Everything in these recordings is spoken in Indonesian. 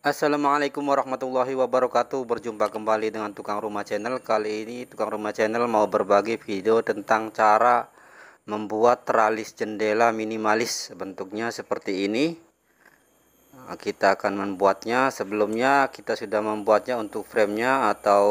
Assalamualaikum warahmatullahi wabarakatuh Berjumpa kembali dengan Tukang Rumah Channel Kali ini Tukang Rumah Channel mau berbagi video tentang cara Membuat teralis jendela minimalis Bentuknya seperti ini nah, Kita akan membuatnya Sebelumnya kita sudah membuatnya untuk framenya Atau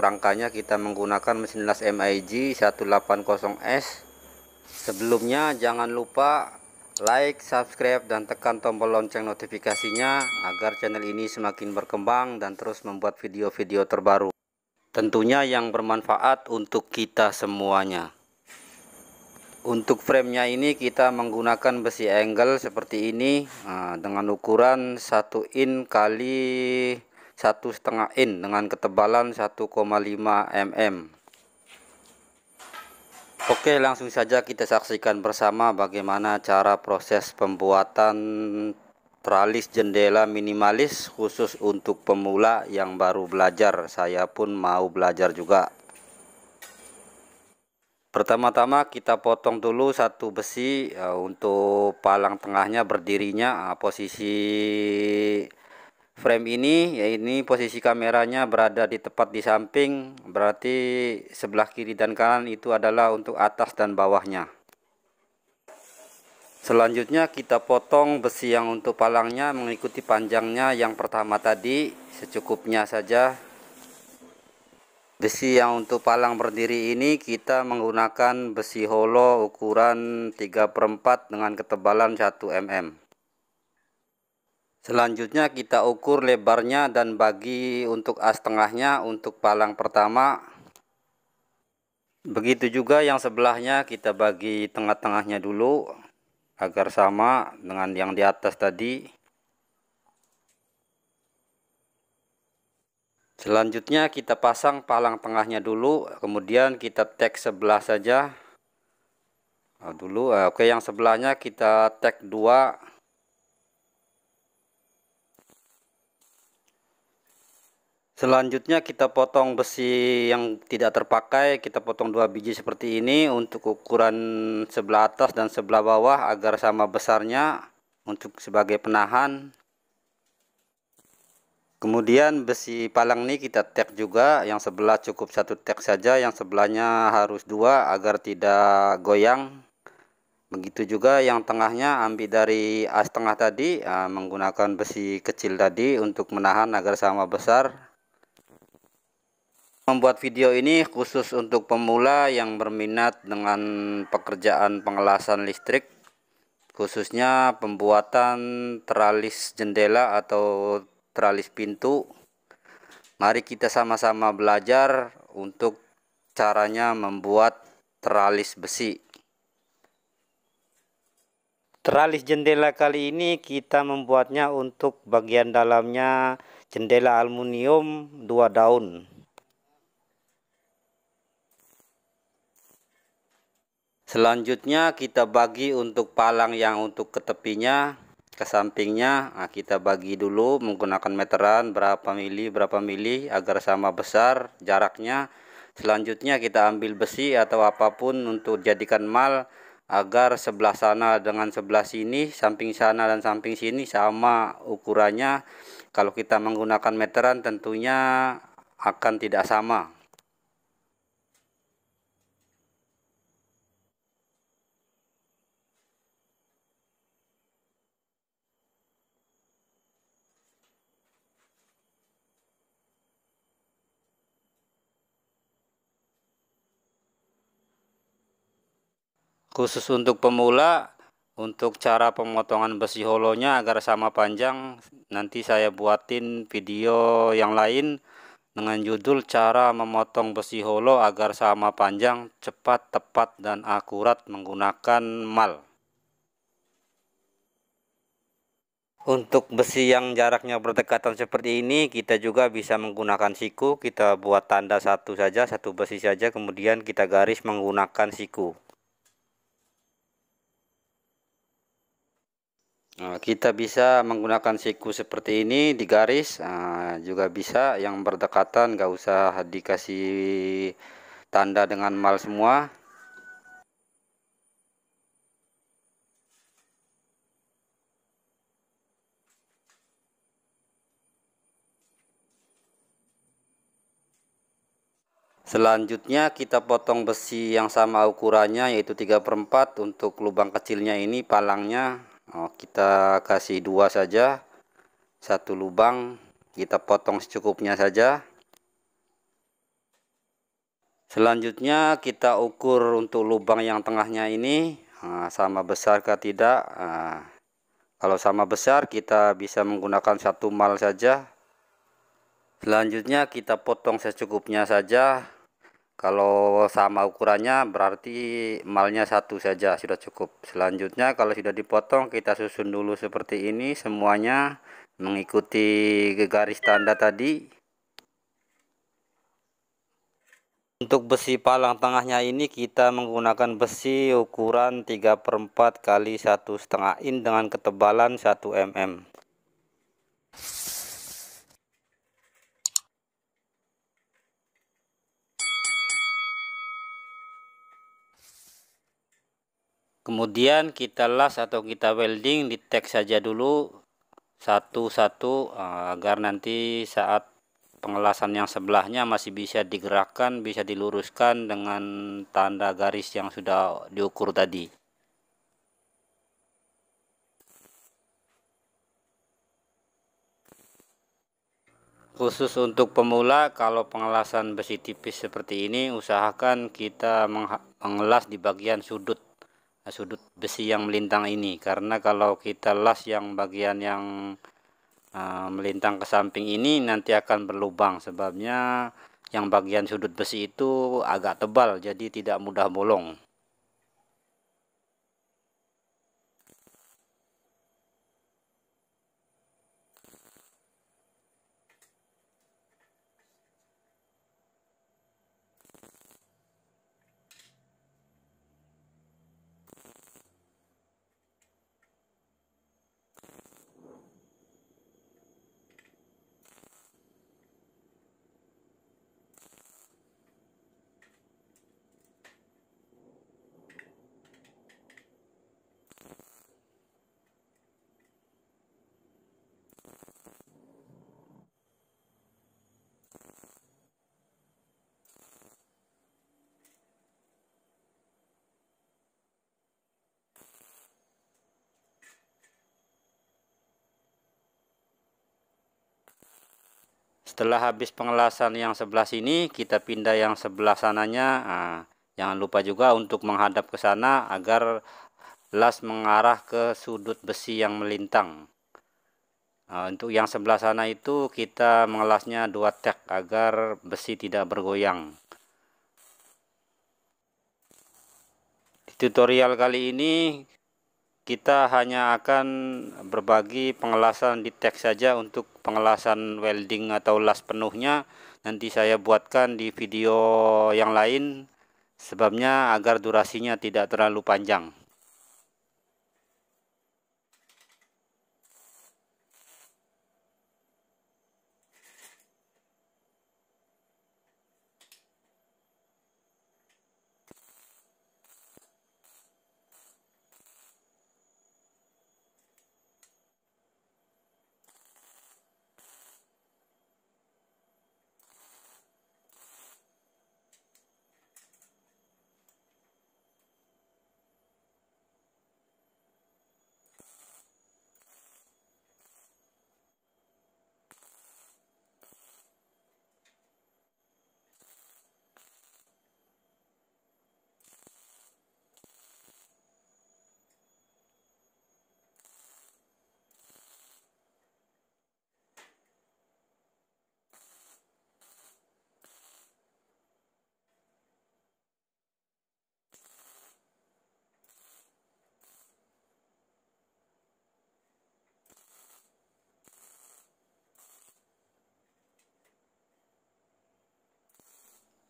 rangkanya kita menggunakan mesin las MIG 180S Sebelumnya jangan lupa like, subscribe, dan tekan tombol lonceng notifikasinya agar channel ini semakin berkembang dan terus membuat video-video terbaru. Tentunya yang bermanfaat untuk kita semuanya. Untuk framenya ini kita menggunakan besi angle seperti ini eh, dengan ukuran 1 in kali satu setengah in dengan ketebalan 1,5 mm. Oke, langsung saja kita saksikan bersama bagaimana cara proses pembuatan tralis jendela minimalis khusus untuk pemula yang baru belajar. Saya pun mau belajar juga. Pertama-tama kita potong dulu satu besi eh, untuk palang tengahnya berdirinya eh, posisi frame ini ya ini posisi kameranya berada di tepat di samping berarti sebelah kiri dan kanan itu adalah untuk atas dan bawahnya selanjutnya kita potong besi yang untuk palangnya mengikuti panjangnya yang pertama tadi secukupnya saja besi yang untuk palang berdiri ini kita menggunakan besi holo ukuran 3 per 4 dengan ketebalan 1 mm Selanjutnya kita ukur lebarnya dan bagi untuk as tengahnya untuk palang pertama. Begitu juga yang sebelahnya kita bagi tengah-tengahnya dulu agar sama dengan yang di atas tadi. Selanjutnya kita pasang palang tengahnya dulu, kemudian kita tag sebelah saja. Nah, dulu, eh, oke yang sebelahnya kita tag dua Selanjutnya kita potong besi yang tidak terpakai, kita potong dua biji seperti ini untuk ukuran sebelah atas dan sebelah bawah agar sama besarnya untuk sebagai penahan. Kemudian besi palang ini kita tek juga, yang sebelah cukup satu tek saja, yang sebelahnya harus dua agar tidak goyang. Begitu juga yang tengahnya ambil dari as tengah tadi ah, menggunakan besi kecil tadi untuk menahan agar sama besar Membuat video ini khusus untuk pemula yang berminat dengan pekerjaan pengelasan listrik khususnya pembuatan teralis jendela atau teralis pintu Mari kita sama-sama belajar untuk caranya membuat teralis besi Teralis jendela kali ini kita membuatnya untuk bagian dalamnya jendela aluminium dua daun Selanjutnya kita bagi untuk palang yang untuk ke tepinya, ke sampingnya. Nah, kita bagi dulu menggunakan meteran berapa mili, berapa mili agar sama besar jaraknya. Selanjutnya kita ambil besi atau apapun untuk jadikan mal agar sebelah sana dengan sebelah sini, samping sana dan samping sini sama ukurannya. Kalau kita menggunakan meteran tentunya akan tidak sama Khusus untuk pemula, untuk cara pemotongan besi holonya agar sama panjang, nanti saya buatin video yang lain dengan judul cara memotong besi holo agar sama panjang, cepat, tepat, dan akurat menggunakan mal. Untuk besi yang jaraknya berdekatan seperti ini, kita juga bisa menggunakan siku. Kita buat tanda satu saja, satu besi saja, kemudian kita garis menggunakan siku. Ah, kita bisa menggunakan siku seperti ini di garis ah, juga bisa yang berdekatan gak usah dikasih tanda dengan mal semua Selanjutnya kita potong besi yang sama ukurannya yaitu 3 per 4 untuk lubang kecilnya ini palangnya oh, kita kasih dua saja satu lubang kita potong secukupnya saja selanjutnya kita ukur untuk lubang yang tengahnya ini nah, sama besarkah tidak ah, kalau sama besar kita bisa menggunakan satu mal saja selanjutnya kita potong secukupnya saja kalau sama ukurannya berarti malnya satu saja sudah cukup. Selanjutnya kalau sudah dipotong kita susun dulu seperti ini semuanya mengikuti garis tanda tadi. Untuk besi palang tengahnya ini kita menggunakan besi ukuran 3 per 4 kali satu setengah in dengan ketebalan 1 mm. kemudian kita las atau kita welding di tag saja dulu satu-satu eh, agar nanti saat pengelasan yang sebelahnya masih bisa digerakkan bisa diluruskan dengan tanda garis yang sudah diukur tadi khusus untuk pemula kalau pengelasan besi tipis seperti ini usahakan kita mengelas di bagian sudut sudut besi yang melintang ini karena kalau kita las yang bagian yang uh, melintang ke samping ini nanti akan berlubang sebabnya yang bagian sudut besi itu agak tebal jadi tidak mudah bolong setelah habis pengelasan yang sebelah sini kita pindah yang sebelah sananya nah, jangan lupa juga untuk menghadap ke sana agar las mengarah ke sudut besi yang melintang nah, untuk yang sebelah sana itu kita mengelasnya dua tek agar besi tidak bergoyang Di tutorial kali ini kita hanya akan berbagi pengelasan di teks saja untuk pengelasan welding atau las penuhnya nanti saya buatkan di video yang lain sebabnya agar durasinya tidak terlalu panjang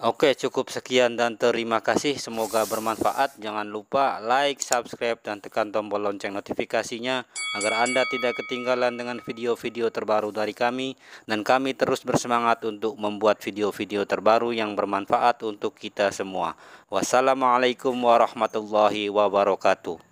Oke, cukup sekian dan terima kasih. Semoga bermanfaat. Jangan lupa like, subscribe, dan tekan tombol lonceng notifikasinya agar Anda tidak ketinggalan dengan video-video terbaru dari kami. Dan kami terus bersemangat untuk membuat video-video terbaru yang bermanfaat untuk kita semua. Wassalamualaikum warahmatullahi wabarakatuh.